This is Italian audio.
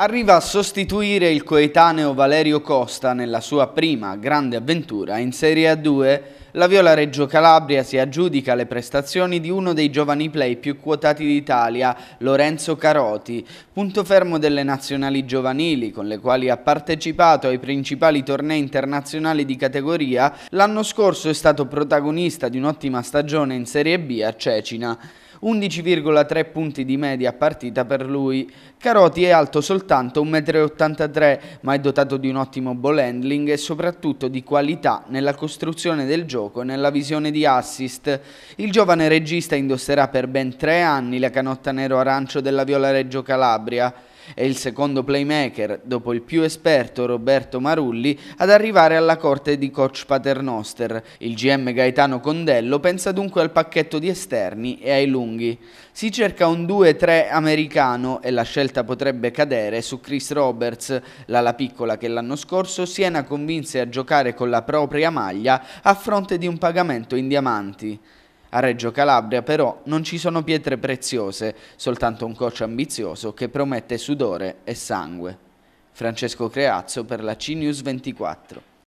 arriva a sostituire il coetaneo Valerio Costa nella sua prima grande avventura in Serie A2. La Viola Reggio Calabria si aggiudica le prestazioni di uno dei giovani play più quotati d'Italia, Lorenzo Caroti, punto fermo delle nazionali giovanili con le quali ha partecipato ai principali tornei internazionali di categoria, l'anno scorso è stato protagonista di un'ottima stagione in Serie B a Cecina. 11,3 punti di media partita per lui. Caroti è alto soltanto 1,83 m ma è dotato di un ottimo ball handling e soprattutto di qualità nella costruzione del gioco e nella visione di assist. Il giovane regista indosserà per ben tre anni la canotta nero-arancio della Viola Reggio Calabria. È il secondo playmaker, dopo il più esperto Roberto Marulli, ad arrivare alla corte di coach Paternoster. Il GM Gaetano Condello pensa dunque al pacchetto di esterni e ai lunghi. Si cerca un 2-3 americano e la scelta potrebbe cadere su Chris Roberts, l'ala piccola che l'anno scorso Siena convinse a giocare con la propria maglia a fronte di un pagamento in diamanti. A Reggio Calabria però non ci sono pietre preziose, soltanto un coach ambizioso che promette sudore e sangue. Francesco Creazzo per la CNews 24.